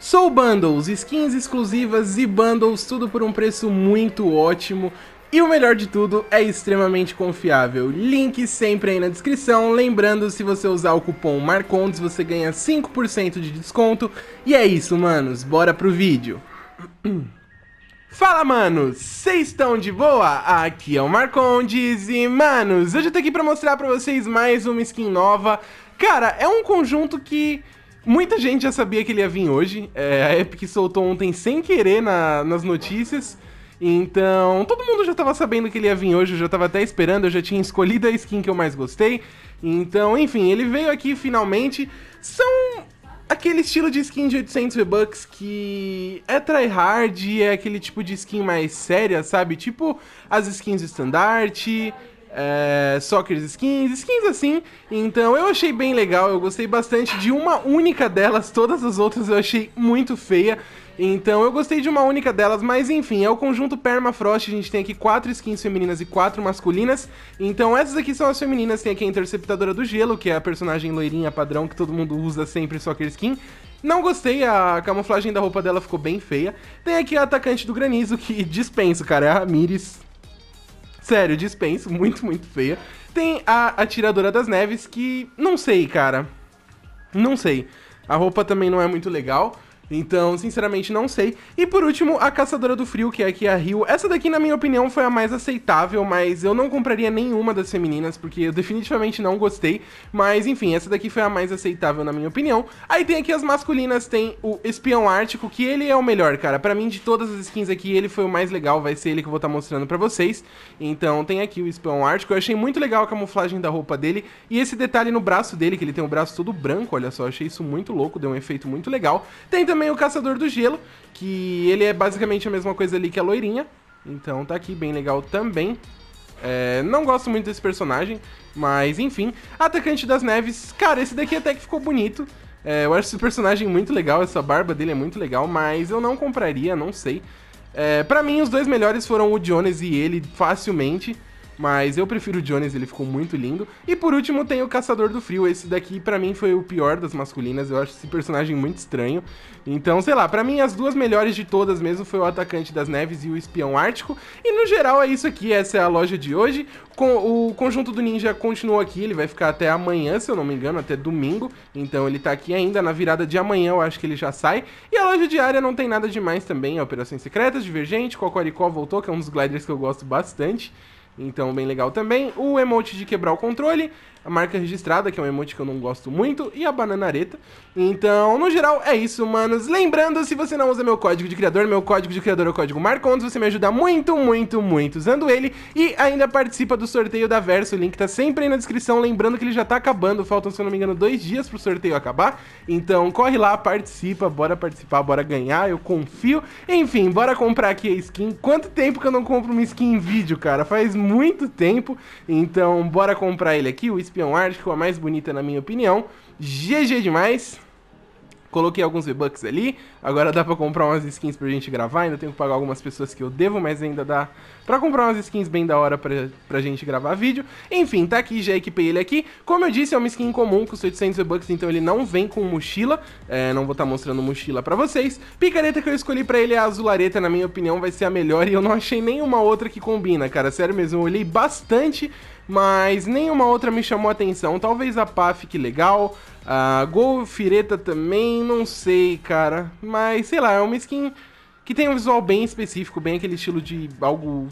Sou Bundles, skins exclusivas e bundles, tudo por um preço muito ótimo. E o melhor de tudo, é extremamente confiável. Link sempre aí na descrição. Lembrando, se você usar o cupom Marcondes você ganha 5% de desconto. E é isso, manos. Bora pro vídeo. Fala, manos! Vocês estão de boa? Aqui é o Marcondes e, manos, hoje eu tô aqui pra mostrar pra vocês mais uma skin nova. Cara, é um conjunto que Muita gente já sabia que ele ia vir hoje. É, a Epic soltou ontem sem querer na, nas notícias. Então, todo mundo já tava sabendo que ele ia vir hoje, eu já tava até esperando, eu já tinha escolhido a skin que eu mais gostei. Então, enfim, ele veio aqui finalmente. São aquele estilo de skin de 800 V-Bucks que é tryhard, é aquele tipo de skin mais séria, sabe? Tipo as skins de estandarte, é, soccer skins, skins assim. Então eu achei bem legal, eu gostei bastante de uma única delas, todas as outras eu achei muito feia. Então eu gostei de uma única delas, mas enfim, é o conjunto Permafrost, a gente tem aqui quatro skins femininas e quatro masculinas. Então essas aqui são as femininas, tem aqui a Interceptadora do Gelo, que é a personagem loirinha padrão que todo mundo usa sempre Soccer Skin. Não gostei, a camuflagem da roupa dela ficou bem feia. Tem aqui a atacante do granizo, que dispenso, cara, é a Miris Sério, dispenso, muito, muito feia. Tem a Atiradora das Neves, que não sei, cara. Não sei. A roupa também não é muito legal. Então, sinceramente, não sei. E por último, a Caçadora do Frio, que é aqui a Rio. Essa daqui, na minha opinião, foi a mais aceitável, mas eu não compraria nenhuma das femininas, porque eu definitivamente não gostei. Mas, enfim, essa daqui foi a mais aceitável, na minha opinião. Aí tem aqui as masculinas, tem o Espião Ártico, que ele é o melhor, cara. Pra mim, de todas as skins aqui, ele foi o mais legal, vai ser ele que eu vou estar tá mostrando pra vocês. Então, tem aqui o Espião Ártico. Eu achei muito legal a camuflagem da roupa dele e esse detalhe no braço dele, que ele tem o braço todo branco, olha só. Achei isso muito louco, deu um efeito muito legal. Tem também também o Caçador do Gelo, que ele é basicamente a mesma coisa ali que a loirinha. Então tá aqui, bem legal também. É, não gosto muito desse personagem, mas enfim. Atacante das Neves, cara, esse daqui até que ficou bonito. É, eu acho esse personagem muito legal, essa barba dele é muito legal, mas eu não compraria, não sei. É, para mim, os dois melhores foram o Jones e ele, facilmente. Mas eu prefiro o Jones, ele ficou muito lindo. E por último tem o Caçador do Frio. Esse daqui para mim foi o pior das masculinas. Eu acho esse personagem muito estranho. Então, sei lá, para mim as duas melhores de todas mesmo foi o Atacante das Neves e o Espião Ártico. E no geral é isso aqui, essa é a loja de hoje. Com, o conjunto do Ninja continua aqui, ele vai ficar até amanhã, se eu não me engano, até domingo. Então ele tá aqui ainda na virada de amanhã, eu acho que ele já sai. E a loja diária não tem nada demais também, é Operações Secretas, Divergente, Cocoricó voltou, que é um dos gliders que eu gosto bastante. Então, bem legal também. O emote de quebrar o controle a marca registrada, que é um emote que eu não gosto muito, e a bananareta. Então, no geral, é isso, manos. Lembrando, se você não usa meu código de criador, meu código de criador é o código Marcondes, você me ajuda muito, muito, muito usando ele. E ainda participa do sorteio da Verso, o link tá sempre aí na descrição. Lembrando que ele já tá acabando, faltam, se eu não me engano, dois dias pro sorteio acabar. Então, corre lá, participa, bora participar, bora ganhar, eu confio. Enfim, bora comprar aqui a skin. Quanto tempo que eu não compro uma skin em vídeo, cara? Faz muito tempo. Então, bora comprar ele aqui, o espião ártico, é a mais bonita na minha opinião. GG demais! Coloquei alguns V-Bucks ali, agora dá pra comprar umas skins pra gente gravar, ainda tenho que pagar algumas pessoas que eu devo, mas ainda dá pra comprar umas skins bem da hora pra, pra gente gravar vídeo. Enfim, tá aqui, já equipei ele aqui. Como eu disse, é uma skin comum, custa 800 V-Bucks, então ele não vem com mochila, é, não vou estar tá mostrando mochila pra vocês. Picareta que eu escolhi pra ele é a azulareta, na minha opinião vai ser a melhor, e eu não achei nenhuma outra que combina, cara, sério mesmo, eu olhei bastante mas nenhuma outra me chamou atenção. Talvez a Paf fique legal, a Golfireta também, não sei, cara. Mas sei lá, é uma skin que tem um visual bem específico, bem aquele estilo de algo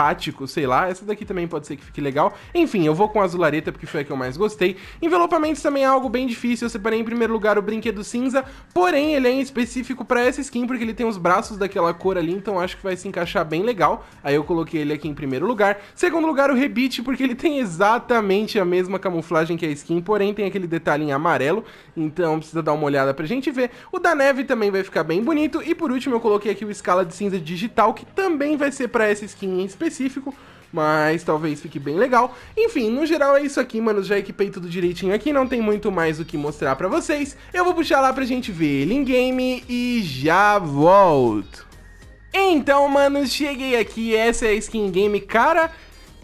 tático, sei lá. Essa daqui também pode ser que fique legal. Enfim, eu vou com a azulareta porque foi a que eu mais gostei. Envelopamentos também é algo bem difícil. Eu separei em primeiro lugar o brinquedo cinza, porém ele é em específico para essa skin porque ele tem os braços daquela cor ali, então acho que vai se encaixar bem legal. Aí eu coloquei ele aqui em primeiro lugar. Segundo lugar, o rebite, porque ele tem exatamente a mesma camuflagem que a skin, porém tem aquele detalhe em amarelo, então precisa dar uma olhada pra gente ver. O da neve também vai ficar bem bonito. E por último, eu coloquei aqui o escala de cinza digital, que também vai ser para essa skin em específico específico, mas talvez fique bem legal. Enfim, no geral é isso aqui, mano, já equipei tudo direitinho aqui, não tem muito mais o que mostrar pra vocês. Eu vou puxar lá pra gente ver ele em game e já volto. Então, mano, cheguei aqui, essa é a skin game, cara...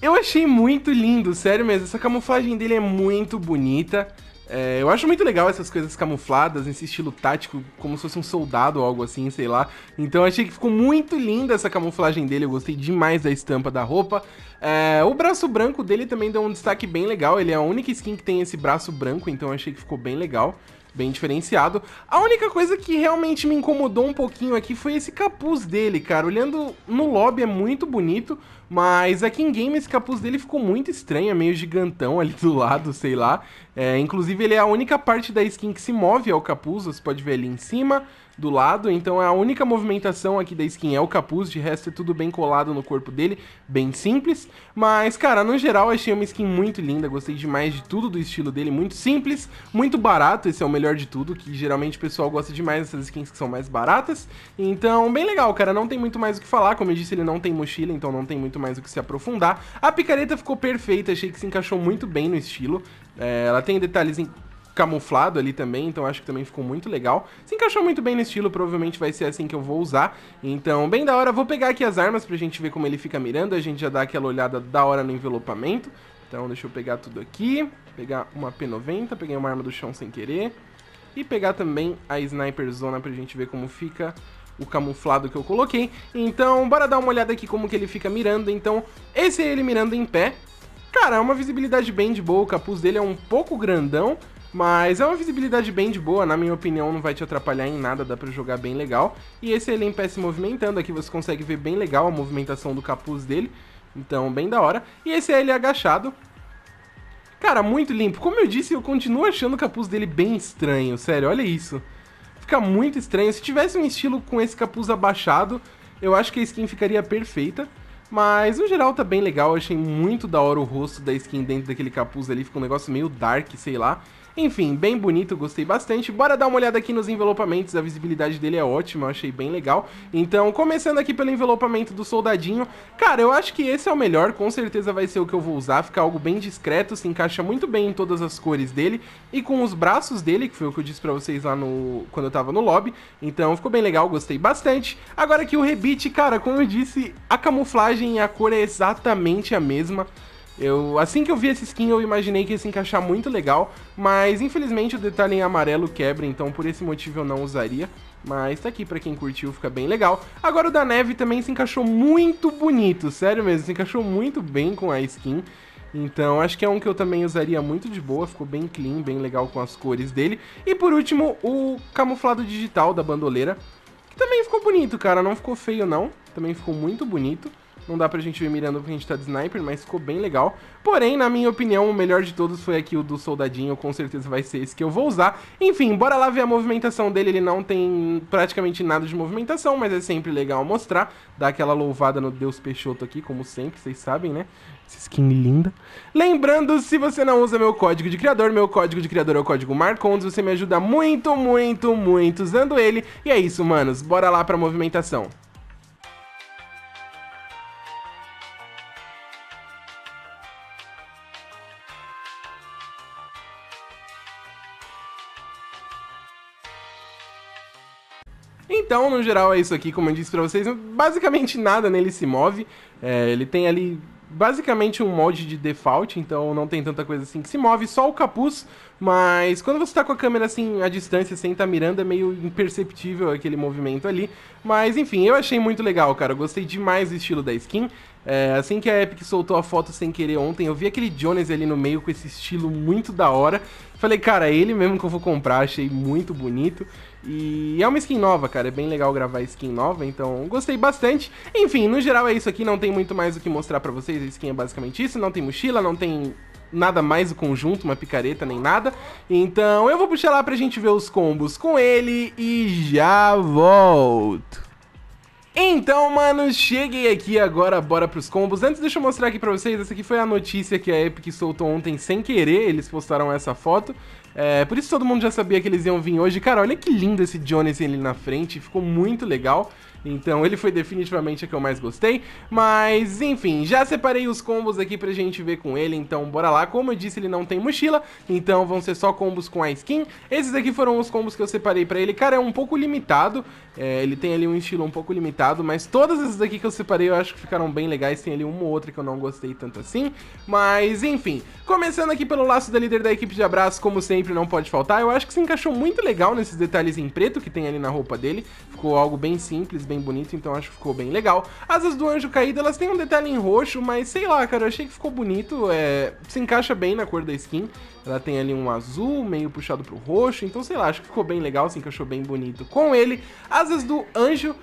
Eu achei muito lindo, sério mesmo, essa camuflagem dele é muito bonita. É, eu acho muito legal essas coisas camufladas, nesse estilo tático, como se fosse um soldado ou algo assim, sei lá. Então achei que ficou muito linda essa camuflagem dele, eu gostei demais da estampa da roupa. É, o braço branco dele também deu um destaque bem legal, ele é a única skin que tem esse braço branco, então achei que ficou bem legal bem diferenciado. A única coisa que realmente me incomodou um pouquinho aqui foi esse capuz dele, cara. Olhando no lobby é muito bonito, mas aqui é em Game esse capuz dele ficou muito estranho, é meio gigantão ali do lado, sei lá. É, inclusive ele é a única parte da skin que se move ao capuz, você pode ver ali em cima, do lado. Então é a única movimentação aqui da skin é o capuz, de resto é tudo bem colado no corpo dele, bem simples. Mas, cara, no geral achei uma skin muito linda, gostei demais de tudo do estilo dele, muito simples, muito barato, esse é o melhor de tudo, que geralmente o pessoal gosta demais dessas skins que são mais baratas. Então, bem legal, cara, não tem muito mais o que falar, como eu disse, ele não tem mochila, então não tem muito muito mais o que se aprofundar. A picareta ficou perfeita, achei que se encaixou muito bem no estilo. É, ela tem detalhes em camuflado ali também, então acho que também ficou muito legal. Se encaixou muito bem no estilo, provavelmente vai ser assim que eu vou usar. Então, bem da hora, vou pegar aqui as armas pra gente ver como ele fica mirando, a gente já dá aquela olhada da hora no envelopamento. Então, deixa eu pegar tudo aqui, pegar uma P90, peguei uma arma do chão sem querer, e pegar também a Sniper Zona pra gente ver como fica o camuflado que eu coloquei. Então, bora dar uma olhada aqui como que ele fica mirando. Então, esse é ele mirando em pé. Cara, é uma visibilidade bem de boa, o capuz dele é um pouco grandão, mas é uma visibilidade bem de boa, na minha opinião não vai te atrapalhar em nada, dá pra jogar bem legal. E esse ele em pé se movimentando, aqui você consegue ver bem legal a movimentação do capuz dele, então bem da hora. E esse é ele agachado, Cara, muito limpo. Como eu disse, eu continuo achando o capuz dele bem estranho, sério, olha isso. Fica muito estranho. Se tivesse um estilo com esse capuz abaixado, eu acho que a skin ficaria perfeita. Mas no geral tá bem legal, eu achei muito da hora o rosto da skin dentro daquele capuz ali, fica um negócio meio dark, sei lá. Enfim, bem bonito, gostei bastante. Bora dar uma olhada aqui nos envelopamentos, a visibilidade dele é ótima, achei bem legal. Então, começando aqui pelo envelopamento do soldadinho, cara, eu acho que esse é o melhor, com certeza vai ser o que eu vou usar, fica algo bem discreto, se encaixa muito bem em todas as cores dele e com os braços dele, que foi o que eu disse pra vocês lá no quando eu tava no lobby, então ficou bem legal, gostei bastante. Agora aqui o rebite, cara, como eu disse, a camuflagem e a cor é exatamente a mesma, eu, assim que eu vi esse skin, eu imaginei que ia se encaixar muito legal, mas infelizmente o detalhe em amarelo quebra, então por esse motivo eu não usaria. Mas tá aqui pra quem curtiu, fica bem legal. Agora o da neve também se encaixou muito bonito, sério mesmo, se encaixou muito bem com a skin. Então acho que é um que eu também usaria muito de boa, ficou bem clean, bem legal com as cores dele. E por último, o camuflado digital da bandoleira, que também ficou bonito, cara, não ficou feio não, também ficou muito bonito. Não dá pra gente ver mirando porque a gente tá de sniper, mas ficou bem legal. Porém, na minha opinião, o melhor de todos foi aqui o do soldadinho, com certeza vai ser esse que eu vou usar. Enfim, bora lá ver a movimentação dele, ele não tem praticamente nada de movimentação, mas é sempre legal mostrar. Dá aquela louvada no Deus Peixoto aqui, como sempre, vocês sabem, né? Essa skin linda. Lembrando, se você não usa meu código de criador, meu código de criador é o código Marcondes, você me ajuda muito, muito, muito usando ele. E é isso, manos, bora lá pra movimentação. Então, no geral, é isso aqui, como eu disse pra vocês, basicamente nada nele se move. É, ele tem ali basicamente um mod de default, então não tem tanta coisa assim que se move, só o capuz, mas quando você tá com a câmera assim à distância, sem estar tá mirando, é meio imperceptível aquele movimento ali. Mas enfim, eu achei muito legal, cara, eu gostei demais do estilo da skin. É, assim que a Epic soltou a foto sem querer ontem, eu vi aquele Jones ali no meio com esse estilo muito da hora. Falei, cara, é ele mesmo que eu vou comprar, achei muito bonito. E é uma skin nova, cara. É bem legal gravar skin nova, então gostei bastante. Enfim, no geral é isso aqui. Não tem muito mais o que mostrar pra vocês. A skin é basicamente isso. Não tem mochila, não tem nada mais o conjunto, uma picareta nem nada. Então eu vou puxar lá pra gente ver os combos com ele e já volto. Então, mano, cheguei aqui agora, bora pros combos. Antes, deixa eu mostrar aqui pra vocês, essa aqui foi a notícia que a Epic soltou ontem sem querer, eles postaram essa foto. É, por isso todo mundo já sabia que eles iam vir hoje. Cara, olha que lindo esse Jonas ali na frente, ficou muito legal. Então ele foi definitivamente a que eu mais gostei, mas enfim, já separei os combos aqui pra gente ver com ele, então bora lá. Como eu disse, ele não tem mochila, então vão ser só combos com a skin. Esses aqui foram os combos que eu separei pra ele. Cara, é um pouco limitado, é, ele tem ali um estilo um pouco limitado, mas todas essas aqui que eu separei eu acho que ficaram bem legais. Tem ali uma ou outra que eu não gostei tanto assim, mas enfim. Começando aqui pelo laço da líder da equipe de abraço, como sempre, não pode faltar. Eu acho que se encaixou muito legal nesses detalhes em preto que tem ali na roupa dele. Ficou algo bem simples, bem bem bonito, então acho que ficou bem legal. Asas do anjo caído, elas têm um detalhe em roxo, mas sei lá, cara, eu achei que ficou bonito, é, se encaixa bem na cor da skin. Ela tem ali um azul, meio puxado pro roxo, então sei lá, acho que ficou bem legal, se encaixou bem bonito com ele. Asas do anjo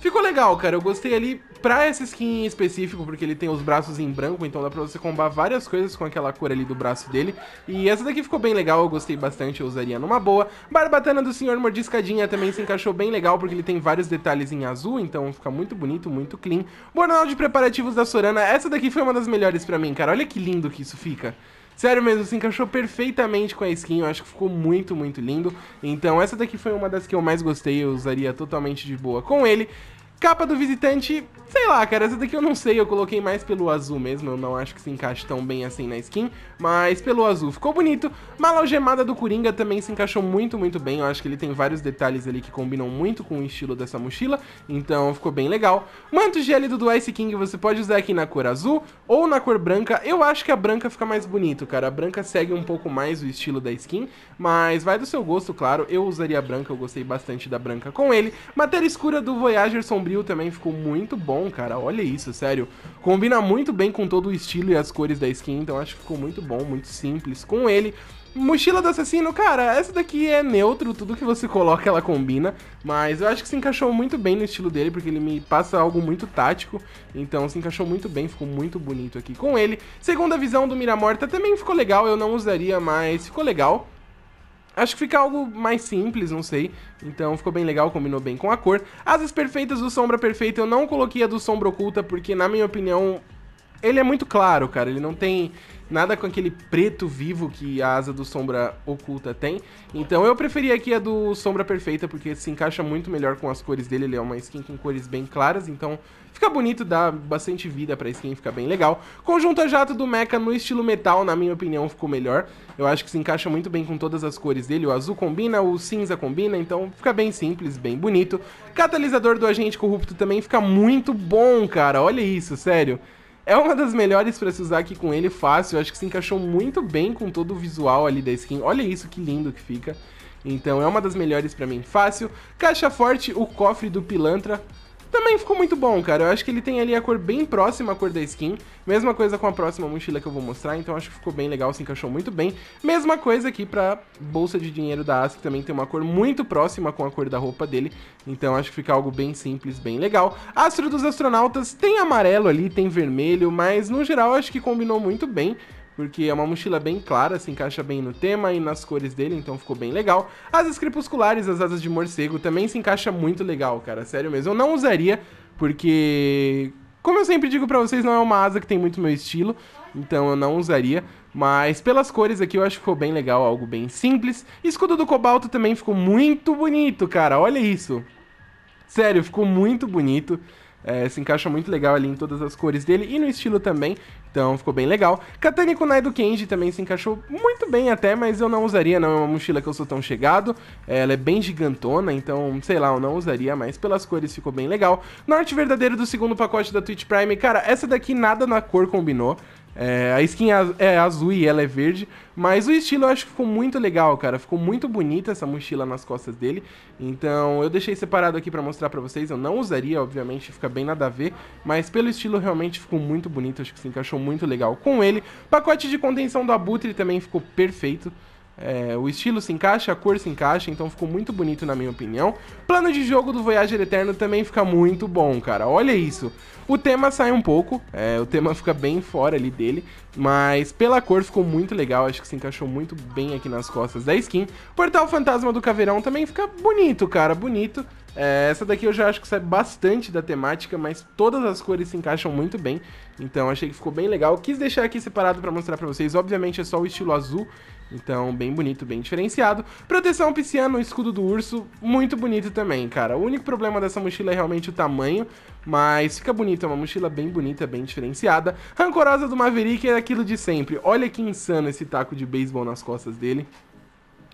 Ficou legal, cara. Eu gostei ali pra essa skin em específico, porque ele tem os braços em branco, então dá pra você combar várias coisas com aquela cor ali do braço dele. E essa daqui ficou bem legal, eu gostei bastante, eu usaria numa boa. Barbatana do Senhor Mordiscadinha também se encaixou bem legal, porque ele tem vários detalhes em azul, então fica muito bonito, muito clean. Bornal de preparativos da Sorana, essa daqui foi uma das melhores pra mim, cara. Olha que lindo que isso fica. Sério mesmo, se encaixou perfeitamente com a skin, eu acho que ficou muito, muito lindo. Então essa daqui foi uma das que eu mais gostei, eu usaria totalmente de boa com ele. Capa do visitante, sei lá, cara, essa daqui eu não sei, eu coloquei mais pelo azul mesmo, eu não acho que se encaixe tão bem assim na skin, mas pelo azul ficou bonito. Mala algemada do Coringa também se encaixou muito, muito bem, eu acho que ele tem vários detalhes ali que combinam muito com o estilo dessa mochila, então ficou bem legal. Manto gélido do Ice King você pode usar aqui na cor azul ou na cor branca, eu acho que a branca fica mais bonito, cara, a branca segue um pouco mais o estilo da skin, mas vai do seu gosto, claro, eu usaria a branca, eu gostei bastante da branca com ele. Matéria escura do Voyager Sombrio também ficou muito bom, cara. Olha isso, sério. Combina muito bem com todo o estilo e as cores da skin, então acho que ficou muito bom, muito simples. Com ele, Mochila do assassino, cara, essa daqui é neutro, tudo que você coloca ela combina, mas eu acho que se encaixou muito bem no estilo dele, porque ele me passa algo muito tático, então se encaixou muito bem, ficou muito bonito aqui com ele. Segunda visão do Mira Morta também ficou legal, eu não usaria, mas ficou legal. Acho que fica algo mais simples, não sei. Então ficou bem legal, combinou bem com a cor. Asas perfeitas do Sombra Perfeita, eu não coloquei a do Sombra Oculta, porque na minha opinião ele é muito claro, cara. Ele não tem nada com aquele preto vivo que a asa do Sombra Oculta tem. Então eu preferi aqui a do Sombra Perfeita, porque se encaixa muito melhor com as cores dele. Ele é uma skin com cores bem claras, então fica bonito, dá bastante vida pra skin, fica bem legal. Conjunto a jato do Mecha no estilo metal, na minha opinião, ficou melhor. Eu acho que se encaixa muito bem com todas as cores dele. O azul combina, o cinza combina, então fica bem simples, bem bonito. Catalisador do Agente Corrupto também fica muito bom, cara. Olha isso, sério. É uma das melhores pra se usar aqui com ele, fácil. acho que se encaixou muito bem com todo o visual ali da skin. Olha isso, que lindo que fica. Então é uma das melhores pra mim, fácil. Caixa forte, o cofre do pilantra também ficou muito bom, cara. Eu acho que ele tem ali a cor bem próxima à cor da skin. Mesma coisa com a próxima mochila que eu vou mostrar, então acho que ficou bem legal, se encaixou muito bem. Mesma coisa aqui pra bolsa de dinheiro da ASC, que também tem uma cor muito próxima com a cor da roupa dele. Então acho que fica algo bem simples, bem legal. Astro dos Astronautas tem amarelo ali, tem vermelho, mas no geral acho que combinou muito bem porque é uma mochila bem clara, se encaixa bem no tema e nas cores dele, então ficou bem legal. Asas crepusculares, as asas de morcego, também se encaixa muito legal, cara, sério mesmo. Eu não usaria, porque, como eu sempre digo pra vocês, não é uma asa que tem muito meu estilo, então eu não usaria. Mas pelas cores aqui eu acho que ficou bem legal, algo bem simples. Escudo do cobalto também ficou muito bonito, cara, olha isso. Sério, ficou muito bonito. É, se encaixa muito legal ali em todas as cores dele e no estilo também. Então ficou bem legal. Katani Kunai do Kenji também se encaixou muito bem até, mas eu não usaria, não. É uma mochila que eu sou tão chegado. É, ela é bem gigantona, então, sei lá, eu não usaria, mas pelas cores ficou bem legal. Norte verdadeiro do segundo pacote da Twitch Prime. Cara, essa daqui nada na cor combinou. É, a skin é azul e ela é verde, mas o estilo eu acho que ficou muito legal, cara. Ficou muito bonita essa mochila nas costas dele. Então eu deixei separado aqui para mostrar para vocês. Eu não usaria, obviamente, fica bem nada a ver, mas pelo estilo realmente ficou muito bonito. Acho que se encaixou muito legal com ele. Pacote de contenção do Abutre também ficou perfeito. É, o estilo se encaixa, a cor se encaixa, então ficou muito bonito na minha opinião. Plano de jogo do Voyager Eterno também fica muito bom, cara. Olha isso. O tema sai um pouco, é, o tema fica bem fora ali dele, mas pela cor ficou muito legal, acho que se encaixou muito bem aqui nas costas da skin. Portal Fantasma do Caveirão também fica bonito, cara, bonito. É, essa daqui eu já acho que sai bastante da temática, mas todas as cores se encaixam muito bem, então achei que ficou bem legal. Quis deixar aqui separado para mostrar para vocês, obviamente é só o estilo azul, então bem bonito, bem diferenciado. Proteção pisciana, o escudo do urso, muito bonito também, cara. O único problema dessa mochila é realmente o tamanho, mas fica bonito, é uma mochila bem bonita, bem diferenciada. Rancorosa do Maverick é aquilo de sempre, olha que insano esse taco de beisebol nas costas dele.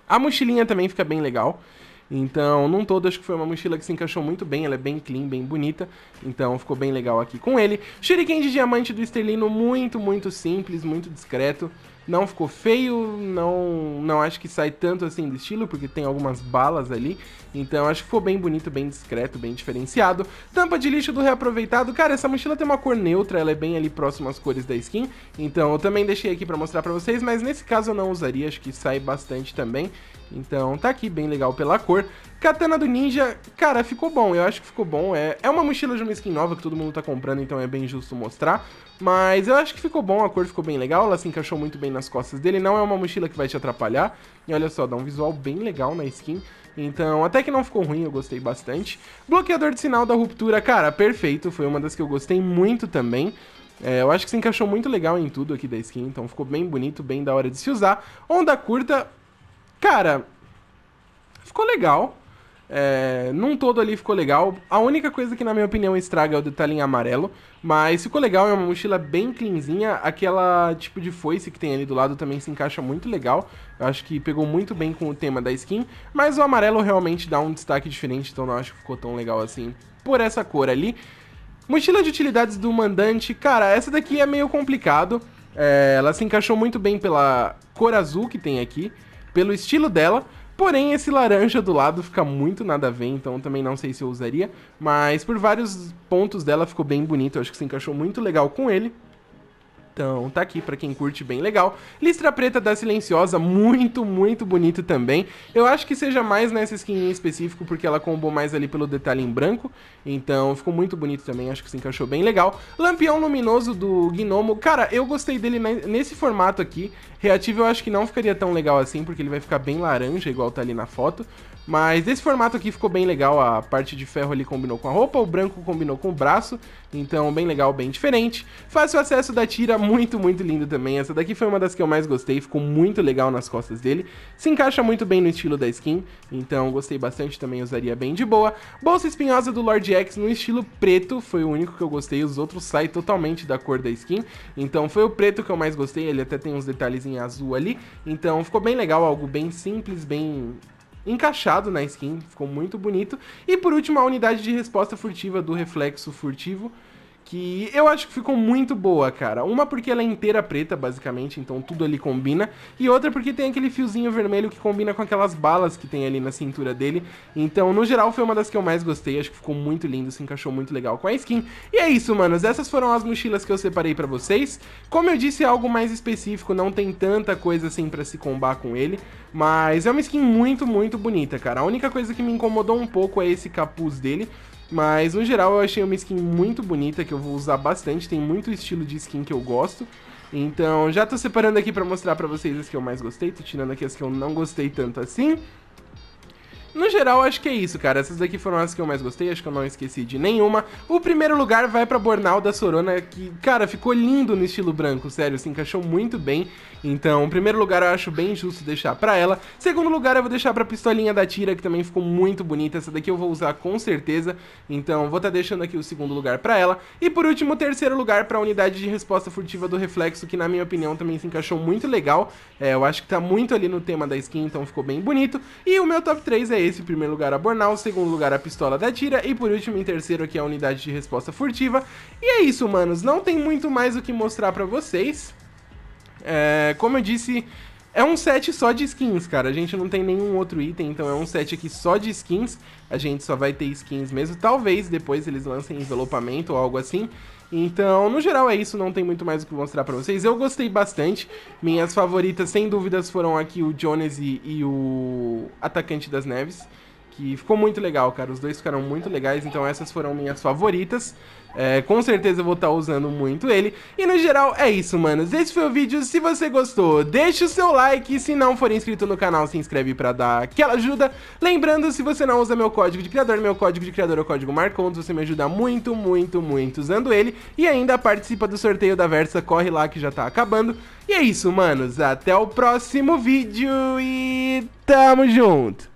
A mochilinha também fica bem legal. Então, num todo, acho que foi uma mochila que se encaixou muito bem, ela é bem clean, bem bonita, então ficou bem legal aqui com ele. Shuriken de diamante do esterlino, muito, muito simples, muito discreto. Não ficou feio, não, não acho que sai tanto assim do estilo, porque tem algumas balas ali. Então acho que ficou bem bonito, bem discreto, bem diferenciado. Tampa de lixo do reaproveitado. Cara, essa mochila tem uma cor neutra, ela é bem ali próxima às cores da skin. Então eu também deixei aqui pra mostrar pra vocês, mas nesse caso eu não usaria, acho que sai bastante também. Então tá aqui, bem legal pela cor. Katana do Ninja, cara, ficou bom, eu acho que ficou bom. É, é uma mochila de uma skin nova que todo mundo tá comprando, então é bem justo mostrar. Mas eu acho que ficou bom, a cor ficou bem legal, ela se encaixou muito bem nas costas dele. Não é uma mochila que vai te atrapalhar. E olha só, dá um visual bem legal na skin. Então, até que não ficou ruim, eu gostei bastante. Bloqueador de sinal da ruptura, cara, perfeito. Foi uma das que eu gostei muito também. É, eu acho que se encaixou muito legal em tudo aqui da skin, então ficou bem bonito, bem da hora de se usar. Onda curta, Cara, ficou legal. É, num todo ali ficou legal. A única coisa que, na minha opinião, estraga é o detalhe amarelo. Mas ficou legal, é uma mochila bem cleanzinha. Aquela tipo de foice que tem ali do lado também se encaixa muito legal. Eu acho que pegou muito bem com o tema da skin. Mas o amarelo realmente dá um destaque diferente, então não acho que ficou tão legal assim por essa cor ali. Mochila de utilidades do mandante, cara, essa daqui é meio complicado. É, ela se encaixou muito bem pela cor azul que tem aqui pelo estilo dela. Porém, esse laranja do lado fica muito nada a ver, então também não sei se eu usaria. Mas por vários pontos dela ficou bem bonito, eu acho que se encaixou muito legal com ele. Então, tá aqui para quem curte bem legal. Listra preta da Silenciosa, muito, muito bonito também. Eu acho que seja mais nessa skin em específico, porque ela combou mais ali pelo detalhe em branco. Então, ficou muito bonito também, acho que se encaixou bem legal. Lampião Luminoso do Gnomo. Cara, eu gostei dele nesse formato aqui. Reativo eu acho que não ficaria tão legal assim, porque ele vai ficar bem laranja, igual tá ali na foto. Mas desse formato aqui ficou bem legal, a parte de ferro ali combinou com a roupa, o branco combinou com o braço, então bem legal, bem diferente. Fácil acesso da tira, muito, muito lindo também. Essa daqui foi uma das que eu mais gostei, ficou muito legal nas costas dele. Se encaixa muito bem no estilo da skin, então gostei bastante também, usaria bem de boa. Bolsa espinhosa do Lord X no estilo preto, foi o único que eu gostei, os outros saem totalmente da cor da skin. Então foi o preto que eu mais gostei, ele até tem uns detalhes em azul ali, então ficou bem legal, algo bem simples, bem encaixado na skin, ficou muito bonito. E por último, a unidade de resposta furtiva do reflexo furtivo, que eu acho que ficou muito boa, cara. Uma porque ela é inteira preta, basicamente, então tudo ali combina, e outra porque tem aquele fiozinho vermelho que combina com aquelas balas que tem ali na cintura dele. Então, no geral, foi uma das que eu mais gostei, acho que ficou muito lindo, se encaixou muito legal com a skin. E é isso, manos, essas foram as mochilas que eu separei para vocês. Como eu disse, é algo mais específico, não tem tanta coisa assim para se combar com ele, mas é uma skin muito, muito bonita, cara. A única coisa que me incomodou um pouco é esse capuz dele, mas no geral eu achei uma skin muito bonita que eu vou usar bastante, tem muito estilo de skin que eu gosto. Então já tô separando aqui pra mostrar pra vocês as que eu mais gostei, tô tirando aqui as que eu não gostei tanto assim. No geral, acho que é isso, cara. Essas daqui foram as que eu mais gostei, acho que eu não esqueci de nenhuma. O primeiro lugar vai pra Bornal da Sorona, que, cara, ficou lindo no estilo branco, sério, se encaixou muito bem. Então, primeiro lugar eu acho bem justo deixar pra ela. Segundo lugar eu vou deixar pra pistolinha da Tira, que também ficou muito bonita. Essa daqui eu vou usar com certeza, então vou estar tá deixando aqui o segundo lugar pra ela. E por último, o terceiro lugar pra unidade de resposta furtiva do reflexo, que na minha opinião também se encaixou muito legal. É, eu acho que tá muito ali no tema da skin, então ficou bem bonito. E o meu top 3 é esse esse, em primeiro lugar, a Bornal, em segundo lugar, a pistola da tira e por último, em terceiro, aqui é a unidade de resposta furtiva. E é isso, manos, não tem muito mais o que mostrar pra vocês. É, como eu disse, é um set só de skins, cara. A gente não tem nenhum outro item, então é um set aqui só de skins. A gente só vai ter skins mesmo. Talvez depois eles lancem envelopamento ou algo assim. Então, no geral é isso, não tem muito mais o que mostrar para vocês. Eu gostei bastante. Minhas favoritas, sem dúvidas, foram aqui o Jones e, e o Atacante das Neves que ficou muito legal, cara. Os dois ficaram muito legais, então essas foram minhas favoritas. É, com certeza eu vou estar tá usando muito ele. E no geral é isso, manos. Esse foi o vídeo. Se você gostou, deixa o seu like. Se não for inscrito no canal, se inscreve pra dar aquela ajuda. Lembrando, se você não usa meu código de criador, meu código de criador é o código Marcondes. Você me ajuda muito, muito, muito usando ele. E ainda participa do sorteio da Versa. Corre lá que já tá acabando. E é isso, manos. Até o próximo vídeo e tamo junto!